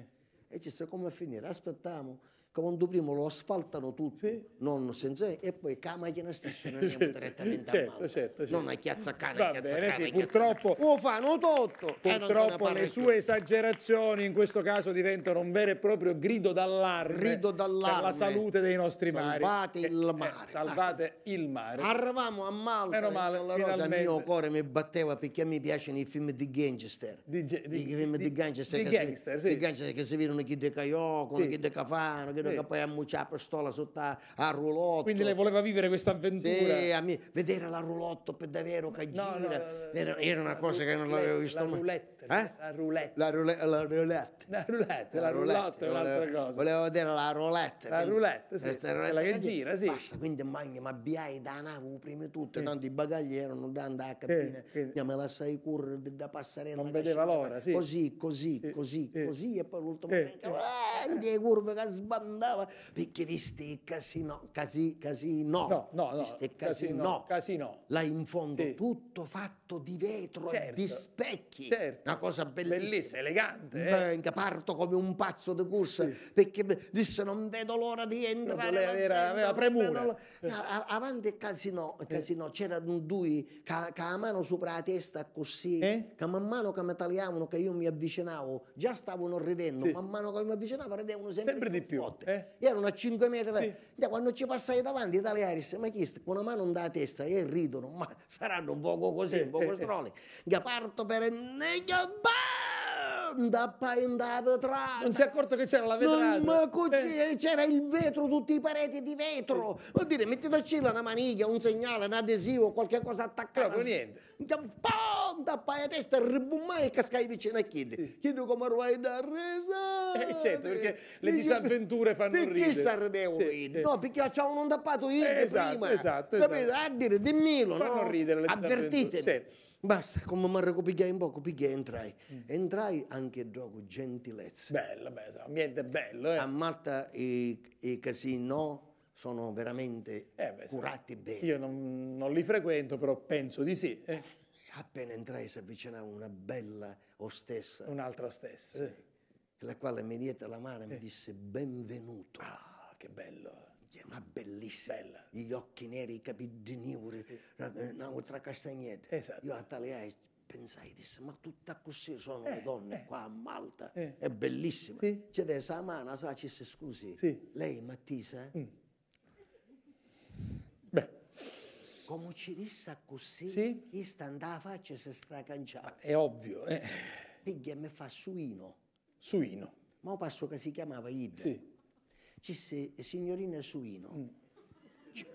Eh. E ci sta come finirà? Aspettiamo quando prima lo asfaltano tutti, sì. non senza, e poi cama che macchina stessa noi andiamo certo, direttamente certo, a mano. certo, certo. Non a chiazzacane, a chiazzacane, sì, purtroppo, lo oh, fanno tutto. Eh, purtroppo le sue esagerazioni in questo caso diventano un vero e proprio grido d'allarme, grido d'allarme. per la salute dei nostri salvate eh, eh, mari. Salvate il mare. Eh, salvate ah. il mare. Arrivamo a Malta, Meno male, la rosa, il mio cuore mi batteva perché mi piacciono i film di gangster. Di, di, di, di, di gangster, di gangster, si, sì. di gangster che si vedono chi de Caioco, sì. chi decafano, chi vero sì. che poi ammucciava la pistola sotto a, a Quindi lei voleva vivere questa avventura. Sì, vedere la rulotto per davvero che no, gira. No, no, era, era, una cosa che non l'avevo visto mai. La eh? la roulette. La, roule- la roulette. La roulette, la, roulette, roulette è un'altra cosa. Volevo vedere la roulette. La roulette, sì, roulette quella che gira, sì. Basta, quindi mangi, ma biai da nave prima di tutto, eh. tanto i bagagli erano da andare a capire, eh, eh. me la sai curre da passarella. Non vedeva l'ora, sì. Così, così, così, così, e poi l'ultimo momento, eh, le curve che sbandava, perché viste casino, casino, casino. No, no, no. Viste casino. Casino. casino. Là in fondo sì. tutto fatto fatto di vetro certo, e di certo, specchi. Certo. Una cosa bellissima. Bellissima, elegante. eh? parto come un pazzo di corsa sì. perché disse non vedo l'ora di entrare. No, era, aveva premura. No, eh. avanti il casino, casino eh. c'era due con la mano sopra la testa così, eh? che man mano che mi tagliavano, che io mi avvicinavo, già stavano ridendo, sì. man mano che mi avvicinavo ridevano sempre, sempre di più. più. Eh? Io erano a 5 metri. Sì. Quando ci passai davanti, i italiani disse, ma chiesto, Con una mano non da testa e ridono, ma saranno un poco così. Sì tempo questo roli. Che parto per da paindava tra. Non si è accorto che c'era la vetrata. ma così, eh. c'era il vetro, tutti i pareti di vetro. Vuol dire, mettete a una maniglia, un segnale, un adesivo, qualche cosa attaccata. Proprio niente. Boh! onda paiate testa, tărbumai că scai de cine chide. Chide cum ar vai da reza. E eh, certo, perché le disavventure fanno perché ridere. Perché sta ridendo sì, No, perché c'ha un'onda pato io eh, esatto, prima. Esatto, esatto. A dire, dimmelo, fanno no? ridere le Avvertitemi. Certo. Basta, come mi pigliai un poco, pigliai entrai. Entrai anche gioco, gentilezza. Bello, bello, ambiente bello. Eh. A Malta i, i casino sono veramente eh beh, curati bene. Io non, non, li frequento, però penso di sì. Eh. Appena entrai si avvicinava una bella ostessa. Un'altra ostessa. Eh, sì, la quale mi diede la mano e mi eh. disse benvenuto. Ah, che bello. Ma bellissima. Bella. Gli occhi neri, i capelli di neuri, sì. un'altra castagnetta. Esatto. Io a tale pensai, disse, ma tutta così sono eh, le donne eh. qua a Malta. Eh. È bellissima. Sì. C'è della mano, sa, ci scusi. Sì. Lei Mattisa? Mm. Come ci disse così, sì? chi sta andando a faccia si stracanciava. È ovvio. Eh. Piglia mi fa suino. Suino. Ma un passo che si chiamava Ida. Sì. Ci si, signorina Suino. Mm. Ci,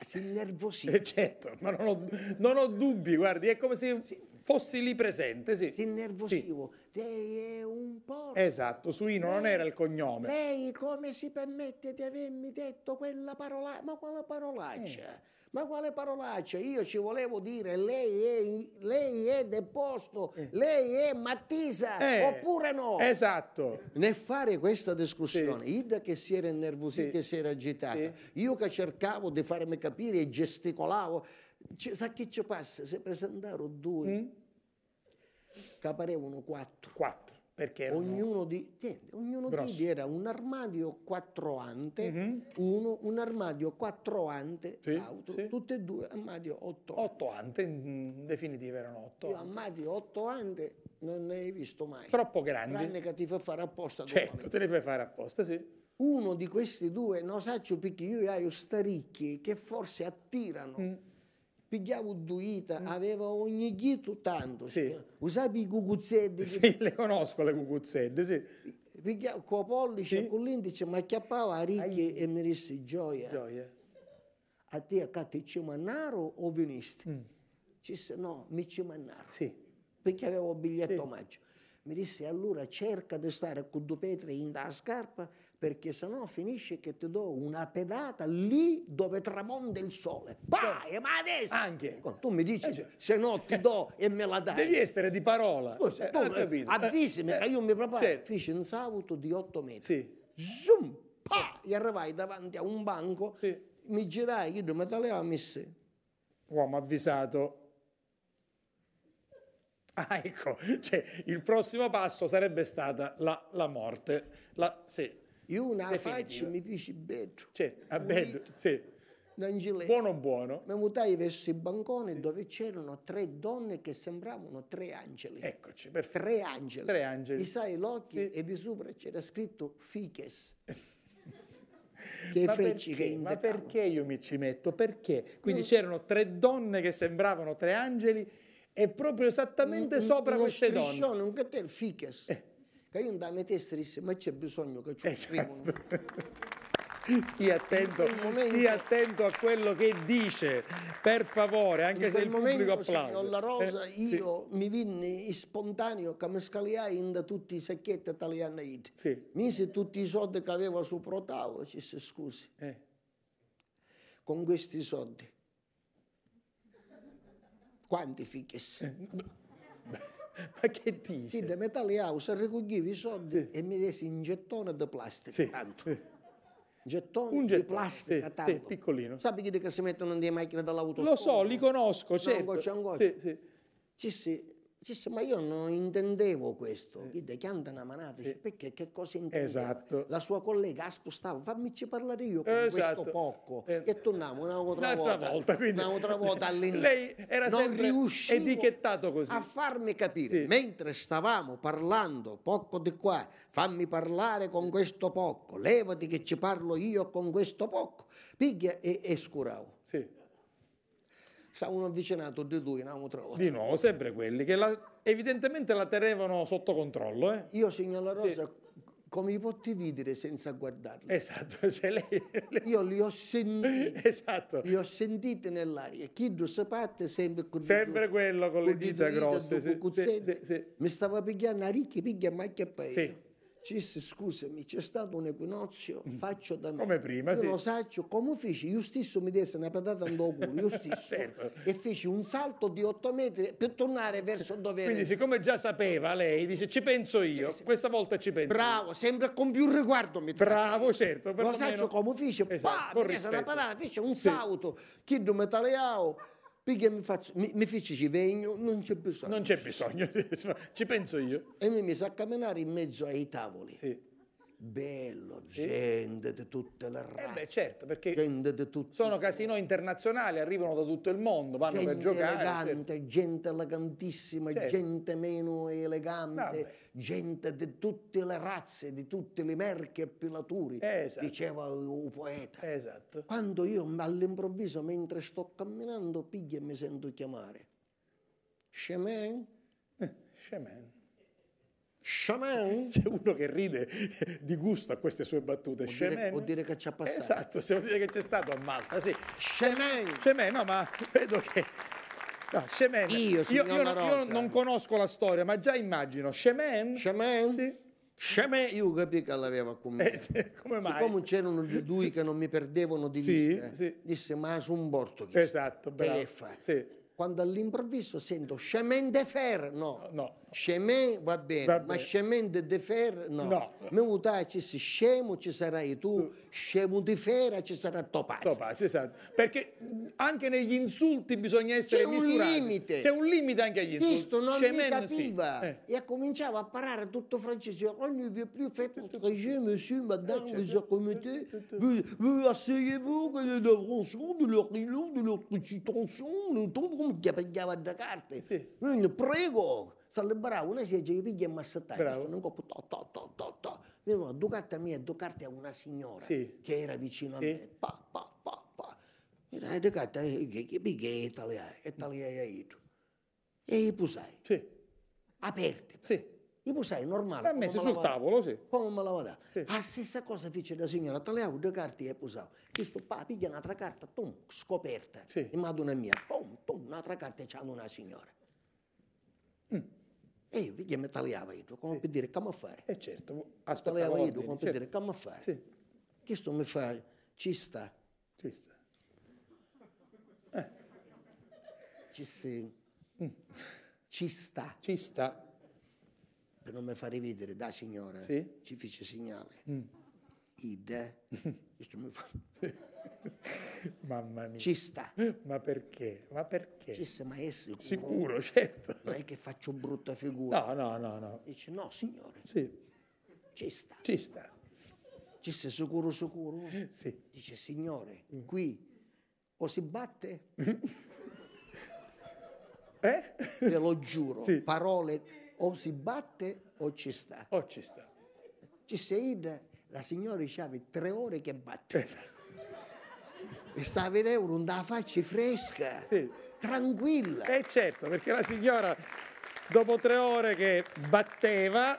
si innervosì. Eh certo, ma non ho, non ho, dubbi, guardi, è come se... Sì Fossi lì presente, sì. Si innervosivo. Sì. Lei è un porco. Esatto, Suino lei, non era il cognome. Lei come si permette di avermi detto quella parola? Ma quale parolaccia? Eh. Ma quale parolaccia? Io ci volevo dire, lei è, lei è deposto, eh. lei è Mattisa, eh. oppure no? Esatto. Nel fare questa discussione, sì. Ida che si era innervosita sì. e si era agitata, sì. io che cercavo di farmi capire e gesticolavo, sa chi ci passa? Se presentarono due, mm? caparevano quattro. Quattro, perché erano... Ognuno di, tiente, ognuno di era un armadio quattro ante, mm -hmm. uno, un armadio quattro ante, sì, l'altro, sì. tutte e due armadio otto ante. Otto ante, in definitiva erano otto Io ante. armadio otto ante non ne hai visto mai. Troppo grandi. Tranne che ti fa fare apposta. Certo, te ne fai fare apposta, sì uno di questi due non perché io nosaccio picchiuiaio ricchi che forse attirano mm pigliava udduita, mm. aveva ogni ghito tanto, sì. usava i cucuzzette. Sì, che... le conosco le cucuzzette, sì. Pigliava con pollice, sì. con l'indice, ma chiappava a ricchi e mi disse gioia. Gioia. A te a te ci mannaro o venisti? Mm. Ci disse no, mi ci mannaro. Sì. Perché avevo il biglietto sì. omaggio. Mi disse allora cerca di stare con due petre in da scarpa perché se no finisce che ti do una pedata lì dove tramonta il sole. Vai, certo. ma adesso! Anche! Ecco, tu mi dici, eh, cioè. se no ti do e me la dai. Devi essere di parola. Scusa, eh, tu eh, avvisami che eh, io mi preparo. Certo. Fici un sabato di otto metri. Sì. Zoom! Pa! E arrivai davanti a un banco, sì. mi girai, io mi tagliavo e mi disse... Uomo avvisato. Ah, ecco, cioè, il prossimo passo sarebbe stata la, la morte. La, sì. Io una Definitivo. faccia mi feci bello. Cioè, a bello, sì. Buono buono. Mi mutai verso il bancone sì. dove c'erano tre donne che sembravano tre angeli. Eccoci, perfetto. Tre angeli. Tre angeli. I sai l'occhio sì. e di sopra c'era scritto fiches. che ma frecci perché, che indicavano. Ma perché io mi ci metto? Perché? Quindi no. c'erano tre donne che sembravano tre angeli e proprio esattamente un, sopra un, queste donne. Uno striscione, un gattel fiches. Eh che io andavo a te disse ma c'è bisogno che ci esatto. Eh, scrivono. Certo. Stia attento, momento, stia attento, a quello che dice, per favore, anche se il pubblico applaude. Signor La Rosa, eh, io sì. mi venne spontaneo che mi scaliai in tutti i sacchetti italiani. Sì. Mise tutti i soldi che aveva su Protavo e ci si scusi. Eh. Con questi soldi. Quanti fichis? Eh. Ma che dici? Quindi Metalli House raccoglievi i soldi sì. e mi desi un gettone di plastica, sì. tanto. Gettone un gettone, di plastica, sì, tanto. Sì, piccolino. Sappi chi che si mettono in macchine dall'auto? Lo so, li conosco, certo. No, goccia, goccia. Sì, sì. Sì, sì. Disse, ma io non intendevo questo. Eh. Chi te canta una manata? Sì. Perché che cosa intendeva? Esatto. La sua collega ha ah, spostato, fammici parlare io con esatto. questo poco. Eh. E tornavo un'altra volta. volta quindi, un'altra volta all'inizio. Lei era non sempre riuscivo etichettato così. A farmi capire, sì. mentre stavamo parlando, poco di qua, fammi parlare con questo poco, levati che ci parlo io con questo poco. Piglia e, e scuravo. Sì. Stavano avvicinato di due, una tra l'altro. Di nuovo, sempre quelli che la, evidentemente la tenevano sotto controllo. Eh? Io, signora Rosa, sì. come potete vedere senza guardarli? Esatto, cioè lei... Le... Io li ho sentiti. Esatto. Li ho sentiti nell'aria. Chi si parte sempre con Sempre quello con le dita, dita grosse. Dita, sì, sì, Mi stava pigliando a ricchi, piglia macchia paese. Sì scusami, c'è stato un equinozio, mm. faccio da me. Come prima, sì. lo saggio, come feci? Io stesso mi desse una patata andò culo, io stesso. certo. E feci un salto di 8 metri per tornare verso dove Quindi, siccome già sapeva lei, dice ci penso io, sì, sì. questa volta ci penso. Bravo, sempre con più riguardo mi Bravo, certo. Lo saggio come fece, esatto, pa, mi una patata, feci un salto, chi non mi tagliavo perché mi, faccio, mi, mi fici ci vegno, non c'è bisogno. Non c'è bisogno, ci penso io. E mi mise a camminare in mezzo ai tavoli. Sì bello, sì. gente di tutte le razze. Eh beh, certo, perché sono casinò internazionali, arrivano da tutto il mondo, vanno gente per giocare. Elegante, certo. gente elegantissima, certo. gente meno elegante, Vabbè. gente di tutte le razze, di tutte le merche e pilaturi, esatto. diceva il poeta. Esatto. Quando io all'improvviso, mentre sto camminando, piglia e mi sento chiamare. Shemen? Eh, shemen. Shaman. C'è uno che ride di gusto a queste sue battute. Vuol dire, vuol dire che ci ha passato. Esatto, se vuol dire che c'è stato a Malta, sì. Shaman. Shaman, no, ma vedo che... No, Shemen. Io, io, io, non, io, non conosco la storia, ma già immagino. Shemen? Shemen? Sì. Shemen, io capì che l'aveva con me. Eh, sì, come mai? Siccome c'erano gli due che non mi perdevano di sì, vista, sì. disse ma su un borto. Esatto, bravo. E fa. Sì quando all'improvviso sento chemin de fer, no, no. chemin va bene, va bene. ma chemin de, de fer, no. no. Mi mutai, ci sei scemo, ci sarai tu, tu. scemo di fer, ci sarà topace. Topace, esatto. Perché anche negli insulti bisogna essere C'è misurati. C'è un limite. C'è un limite anche agli insulti. Questo non chemin, mi capiva. Sì. Eh. E cominciava a parlare tutto francese. On ne più fai, faire protéger, monsieur, madame, eh, les certo. accomités. Vous asseyez-vous que le devrons sont de leur îlot, de leur petit tronçon, nous tomberons minchia pigliava da carte. Sì. Quindi, prego, sallebrava una seggia che piglia e massettava. Non coppo, to, to, to, to, to. Vedono, ducatta mia e carte a una signora sì. che era vicino sì. a me. Pa, pa, pa, pa. due carte, eh, che piglia è italiana, è italiana E i pusai. Sì. Aperte. Sì. I musei normali. L'ha messo sul tavolo, sì. Come me la vada? Sì. La stessa cosa fece la signora, tagliavo due carte e posavo. Questo pa, piglia un'altra carta, tom, scoperta. Sì. E madonna mia, tom, tom, un'altra carta e c'ha una signora. Mm. E io piglia mi tagliavo io, come sì. per dire, come fare? E eh certo, aspettavo Tagliava io, come certo. dire, come fare? Sì. Questo mi fa, ci sta. Ci sta. Eh. Ci si... Mm. Ci sta. Ci sta per non mi far rivedere da signore sì? ci fece segnale. Mm. Id, eh? mi fa... Sì. Mamma mia. Ci sta. Ma perché? Ma perché? Ci sta, ma è sicuro. Sicuro, certo. Non è che faccio brutta figura. No, no, no. no. Dice, no, signore. Sì. Ci sta. Ci sta. Ci sta sicuro, sicuro? Sì. Dice, signore, mm. qui o si batte... eh? Te lo giuro, sì. parole o si batte o ci sta. O ci sta. Ci sei, la signora diceva tre ore che batte. Esatto. E sta a vedere non da faccia fresca, sì. tranquilla. Eh certo, perché la signora dopo tre ore che batteva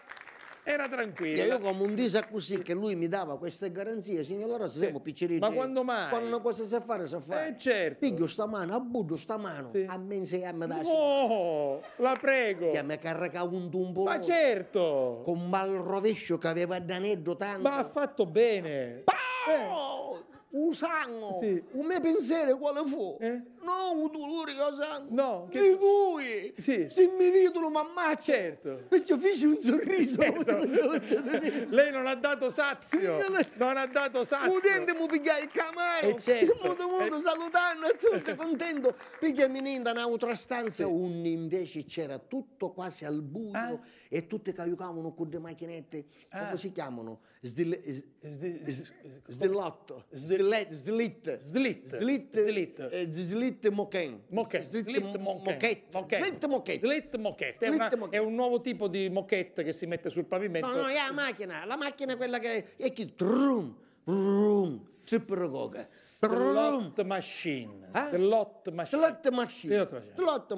era tranquillo. E Io come un disa così che lui mi dava queste garanzie, signor Rossi, siamo piccerini. Ma quando mai? Quando una cosa si fa, si fa. Eh certo. Piglio sta mano, abbudo sta mano, sì. a me se a me da No, la prego. Che mi carrega un tumbo. Ma certo. Con mal rovescio che aveva Daneddo tanto. Ma ha fatto bene. Pau! Eh un sangue, sì. un mio pensiero quale fu, eh? non un dolore che ho sangue, no, che... di lui, sì. se mi vedono mi ammazza, certo. Perciò fece un sorriso, certo. lei non ha dato sazio, non ha dato sazio, potente mi pigliare il camaro, e eh, certo. molto molto e... Eh. salutando e tutto contento, perché mi in un'altra stanza, sì. un invece c'era tutto quasi al buio ah. e tutti che aiutavano con le macchinette, ah. come si chiamano? Sdil... Sdil... Sdillotto. Sdil... Slit, Slit, Slit, Slit, Slit, eh, Slit Moken. Moquette. Slit Moquette. Slit Moquette. Slit Moquette. È, un nuovo tipo di moquette che si mette sul pavimento. No, no, è la macchina, la macchina è quella che... È che trum, Brum, Supergoga. Slot machine. Eh? Slot machine. Slot machine. Slot machine. Eh, slot eh,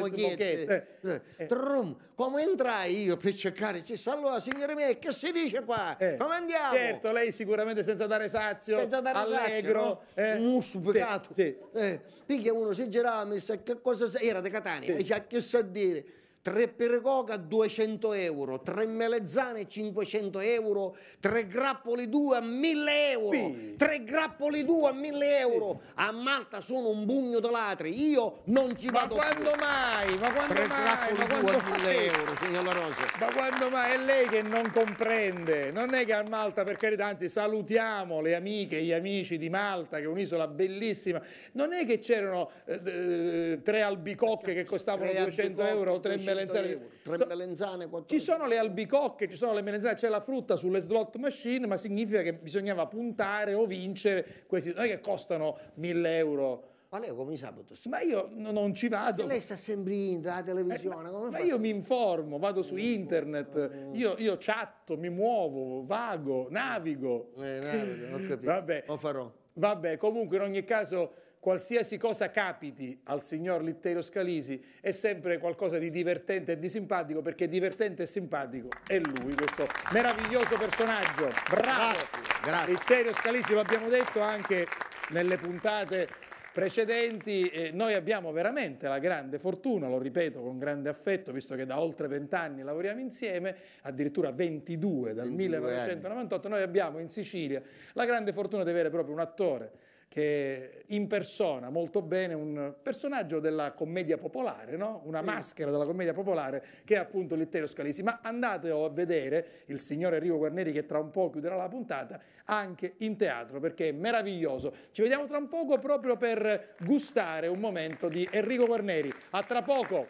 machine. Slot eh, eh. Come entrai io per cercare? Ci sa allora, signore miei, che si dice qua? Eh. Come andiamo? Certo, lei sicuramente senza dare sazio, senza dare allegro. Sazio, no? eh. Musso, peccato. Sì, sì. Eh. Picchia uno si girava e mi sa che cosa... Era di Catania. Sì. E c'è che sa dire 3 pirgoga 200 euro, 3 melezzane 500 euro, 3 grappoli 2 a 1000 euro, 3 grappoli 2 a 1000 euro. A Malta sono un bugno da latri, io non ci vado Ma quando più. mai? Ma quando Tre mai? grappoli ma quando 2 a 1000 euro, signora Rosa. Ma quando mai? È lei che non comprende. Non è che a Malta, per carità, anzi salutiamo le amiche, gli amici di Malta, che è un'isola bellissima. Non è che c'erano eh, eh tre albicocche che costavano 200 euro o 3 melezzane melenzane. tre so, melenzane, Ci sono le albicocche, ci sono le melenzane, c'è la frutta sulle slot machine, ma significa che bisognava puntare o vincere questi, non è che costano 1000 euro. Ma lei come sabato? Ma io non ci vado. Se lei sta sempre in la televisione. Eh, ma, ma io mi informo, vado su internet, io, io chatto, mi muovo, vago, navigo. Eh, navigo, ho capito. Vabbè. Lo farò. Vabbè, comunque in ogni caso qualsiasi cosa capiti al signor Litterio Scalisi è sempre qualcosa di divertente e di simpatico perché divertente e simpatico è lui, questo meraviglioso personaggio. Bravo! Grazie, grazie. Litterio Scalisi lo abbiamo detto anche nelle puntate precedenti, eh, noi abbiamo veramente la grande fortuna, lo ripeto con grande affetto, visto che da oltre vent'anni lavoriamo insieme, addirittura 22 dal 22 1998, anni. noi abbiamo in Sicilia la grande fortuna di avere proprio un attore che impersona molto bene un personaggio della commedia popolare, no? una maschera della commedia popolare che è appunto Letterio Scalisi. Ma andate a vedere il signor Enrico Guarneri che tra un po' chiuderà la puntata anche in teatro perché è meraviglioso. Ci vediamo tra un poco proprio per gustare un momento di Enrico Guarneri. A tra poco!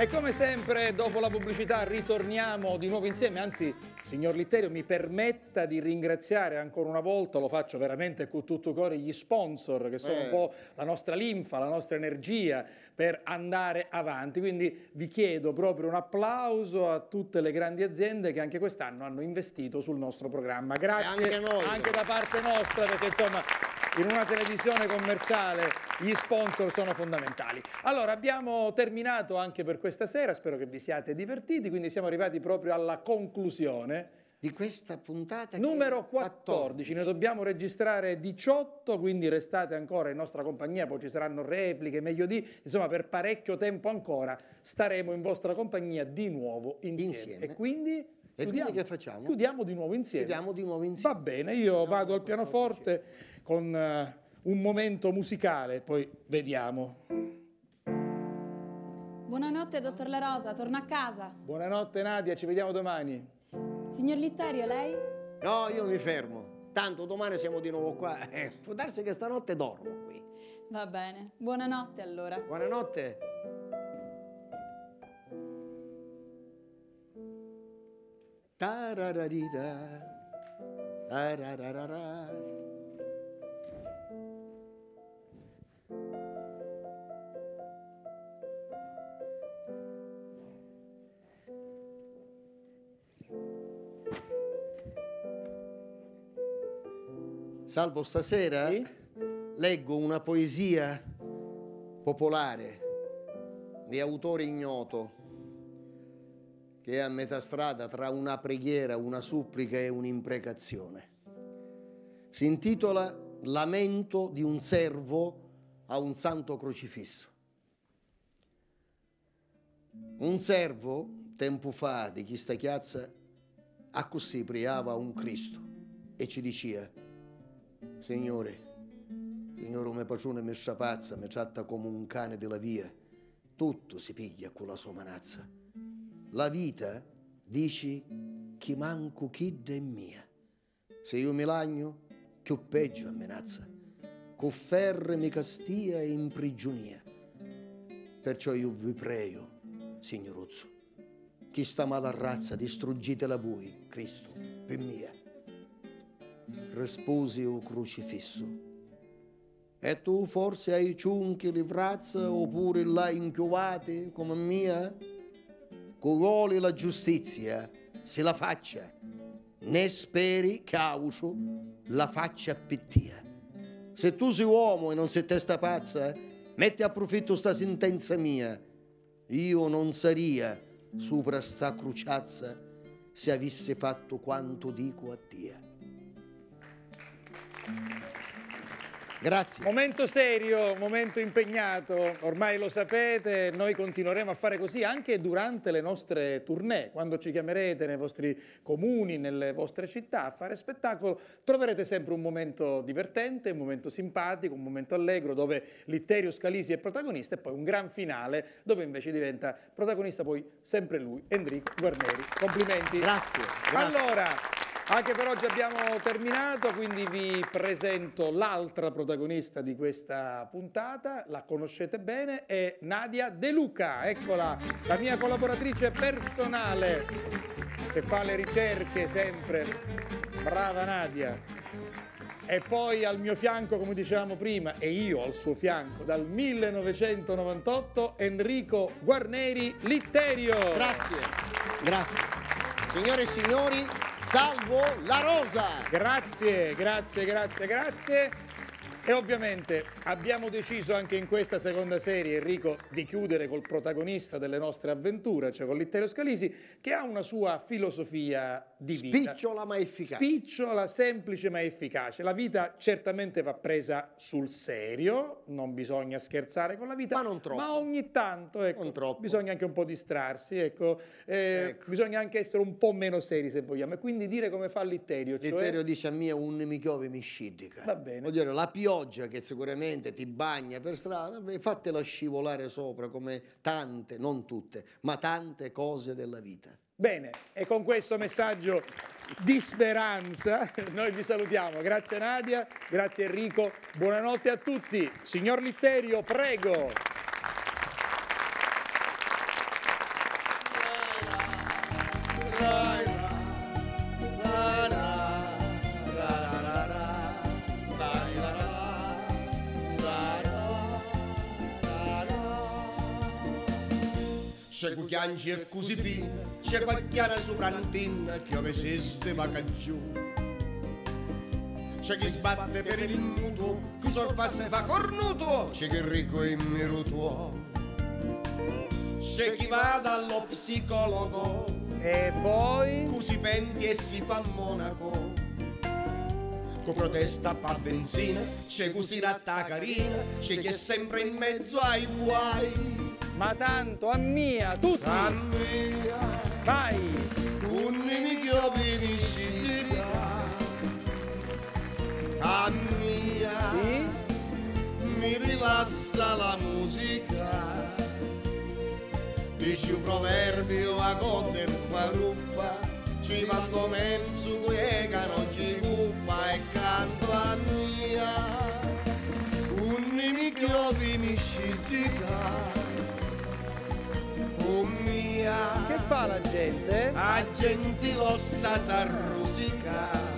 E come sempre, dopo la pubblicità, ritorniamo di nuovo insieme. Anzi, signor Litterio, mi permetta di ringraziare ancora una volta, lo faccio veramente con tutto cuore, gli sponsor che sono eh. un po' la nostra linfa, la nostra energia per andare avanti. Quindi vi chiedo proprio un applauso a tutte le grandi aziende che anche quest'anno hanno investito sul nostro programma. Grazie anche, anche, da parte nostra, perché insomma in una televisione commerciale gli sponsor sono fondamentali. Allora, abbiamo terminato anche per questa sera, spero che vi siate divertiti, quindi siamo arrivati proprio alla conclusione di questa puntata numero 14. 14. ne dobbiamo registrare 18 quindi restate ancora in nostra compagnia poi ci saranno repliche meglio di insomma per parecchio tempo ancora staremo in vostra compagnia di nuovo insieme, insieme. e quindi e chiudiamo, che facciamo? Chiudiamo di nuovo insieme. Chiudiamo di nuovo insieme. Va bene, io no, vado al pianoforte con eh, un momento musicale, poi vediamo. Buonanotte, dottor La Rosa, torna a casa. Buonanotte, Nadia, ci vediamo domani. Signor Littario, lei? No, io mi fermo. Tanto domani siamo di nuovo qua. Eh, può darsi che stanotte dormo qui. Va bene. Buonanotte, allora. Buonanotte. Tarararira. Tarararara. Salvo stasera sì? leggo una poesia popolare di autore ignoto che è a metà strada tra una preghiera, una supplica e un'imprecazione. Si intitola Lamento di un servo a un santo crocifisso. Un servo, tempo fa, di chi sta chiazza, a così priava un Cristo e ci diceva Signore, signore, una pacione messa pazza, mi tratta come un cane della via. Tutto si piglia con la sua manazza. La vita, dici, chi manco chidda è mia. Se io mi lagno, più peggio ammenazza. Con ferre mi castia e imprigionia. Perciò io vi prego, signorozzo, chi sta mala razza distruggetela voi, Cristo, per mia rispose il crocifisso. E tu forse hai ciunchi di frazza oppure là inchiovate come mia? Cugoli la giustizia, se la faccia, né speri caucio la faccia pittia. Se tu sei uomo e non sei testa pazza, metti a profitto sta sentenza mia. Io non saria sopra sta cruciazza se avessi fatto quanto dico a te. Grazie. Momento serio, momento impegnato, ormai lo sapete, noi continueremo a fare così anche durante le nostre tournée, quando ci chiamerete nei vostri comuni, nelle vostre città a fare spettacolo, troverete sempre un momento divertente, un momento simpatico, un momento allegro dove Litterio Scalisi è protagonista e poi un gran finale dove invece diventa protagonista poi sempre lui, Enrico Guarneri. Complimenti. Grazie. grazie. Allora, anche per oggi abbiamo terminato, quindi vi presento l'altra protagonista di questa puntata, la conoscete bene, è Nadia De Luca, eccola, la mia collaboratrice personale che fa le ricerche sempre. Brava Nadia. E poi al mio fianco, come dicevamo prima, e io al suo fianco, dal 1998, Enrico Guarneri Litterio. Grazie, grazie. Signore e signori, Salvo La Rosa. Grazie, grazie, grazie, grazie. E ovviamente abbiamo deciso anche in questa seconda serie, Enrico, di chiudere col protagonista delle nostre avventure, cioè con l'Itterio Scalisi, che ha una sua filosofia di vita. Spicciola ma efficace. Spicciola, semplice ma efficace. La vita certamente va presa sul serio, non bisogna scherzare con la vita. Ma non troppo. Ma ogni tanto, ecco, bisogna anche un po' distrarsi, ecco, eh, ecco. bisogna anche essere un po' meno seri se vogliamo. E quindi dire come fa Litterio. Cioè litterio cioè... dice a me un mi scidica. Va bene. Voglio dire, la pioggia che sicuramente ti bagna per strada, fatela scivolare sopra come tante, non tutte, ma tante cose della vita. Bene, e con questo messaggio di speranza noi vi salutiamo. Grazie Nadia, grazie Enrico, buonanotte a tutti. Signor Litterio, prego. se cucchianci e così via, c'è quacchiara soprantina che ove sistema giù. C'è chi sbatte per il muto, chi sorpassa e fa cornuto, c'è chi ricco e mirutuo. C'è chi va dallo psicologo, e poi? Così penti e si fa monaco. Con protesta pa benzina, c'è così ratta carina, c'è chi è sempre in mezzo ai guai ma tanto a ammia tutti. mia! Vai. Un nemico di benissimo. Ammia. Sì? Mi rilassa la musica. Dici un proverbio a goder paruppa. Ci vado mezzo quega non ci cuppa e canto a mia. Un nemico di benissimo mia. Che fa la gente? La gentilossa rossa s'arrosica.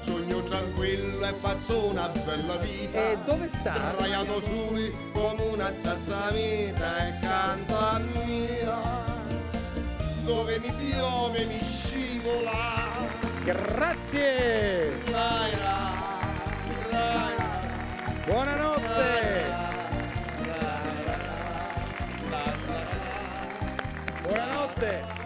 Sogno tranquillo e pazzo una bella vita. E dove sta? Sdraiato sui come una zazzamita e canto a mia. Dove mi piove mi scivola. Grazie! Laila, Laila. Buonanotte! Laila. Buonanotte.